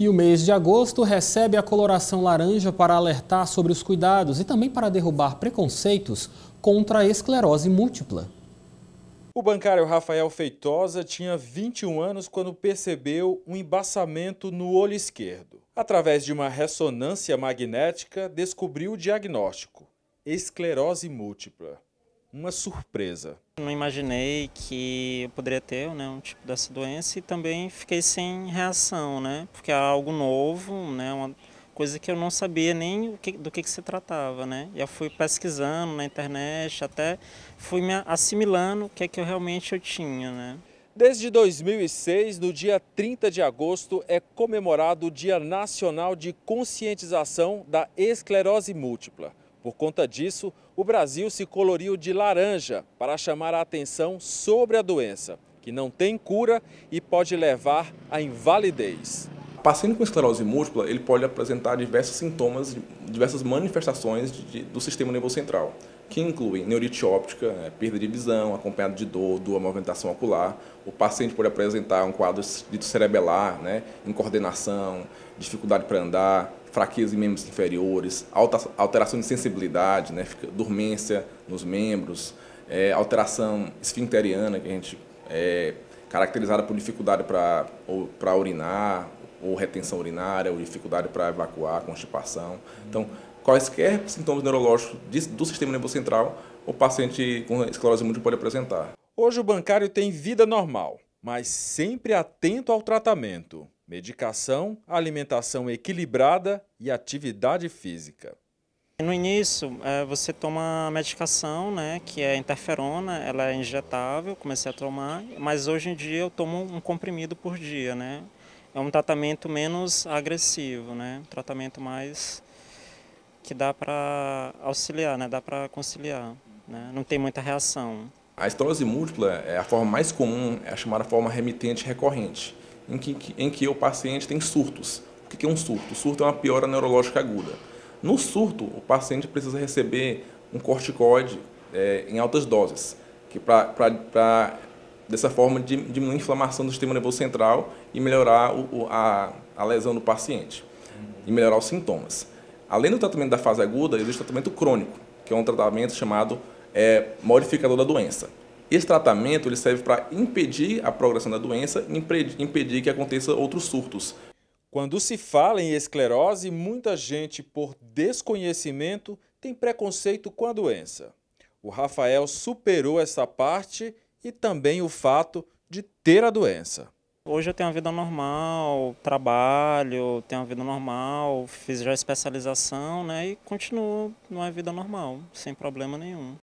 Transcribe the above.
E o mês de agosto recebe a coloração laranja para alertar sobre os cuidados e também para derrubar preconceitos contra a esclerose múltipla. O bancário Rafael Feitosa tinha 21 anos quando percebeu um embaçamento no olho esquerdo. Através de uma ressonância magnética, descobriu o diagnóstico: esclerose múltipla uma surpresa. Não imaginei que eu poderia ter né, um tipo dessa doença e também fiquei sem reação, né? Porque é algo novo, né? Uma coisa que eu não sabia nem que, do que, que, se tratava, né? Eu fui pesquisando na internet, até fui me assimilando o que é que eu realmente eu tinha, né? Desde 2006, no dia 30 de agosto, é comemorado o Dia Nacional de Conscientização da Esclerose Múltipla. Por conta disso, o Brasil se coloriu de laranja para chamar a atenção sobre a doença, que não tem cura e pode levar à invalidez paciente com esclerose múltipla ele pode apresentar diversos sintomas, diversas manifestações de, de, do sistema nervoso central, que incluem neurite óptica, né, perda de visão, acompanhado de dor, dor à movimentação ocular. O paciente pode apresentar um quadro dito cerebelar, né, incoordenação, dificuldade para andar, fraqueza em membros inferiores, alta, alteração de sensibilidade, né, dormência nos membros, é, alteração esfinteriana, que a gente é caracterizada por dificuldade para urinar, ou retenção urinária, ou dificuldade para evacuar, constipação. Então, quaisquer sintomas neurológicos do sistema nervoso central, o paciente com esclerose múltipla pode apresentar. Hoje o bancário tem vida normal, mas sempre atento ao tratamento. Medicação, alimentação equilibrada e atividade física. No início, é, você toma a medicação, né, que é interferona, ela é injetável, comecei a tomar, mas hoje em dia eu tomo um comprimido por dia, né, é um tratamento menos agressivo, né? Um tratamento mais que dá para auxiliar, né? Dá para conciliar, né? Não tem muita reação. A estrose múltipla é a forma mais comum, é a chamada forma remitente recorrente, em que, em que o paciente tem surtos. O que é um surto? O surto é uma piora neurológica aguda. No surto, o paciente precisa receber um corticoide é, em altas doses, que para dessa forma de diminuir a inflamação do sistema nervoso central e melhorar o, a, a, lesão do paciente e melhorar os sintomas. Além do tratamento da fase aguda, existe o tratamento crônico, que é um tratamento chamado é, modificador da doença. Esse tratamento ele serve para impedir a progressão da doença e impedir que aconteça outros surtos. Quando se fala em esclerose, muita gente, por desconhecimento, tem preconceito com a doença. O Rafael superou essa parte e também o fato de ter a doença. Hoje eu tenho uma vida normal, trabalho, tenho uma vida normal, fiz já especialização, né? E continuo numa vida normal, sem problema nenhum.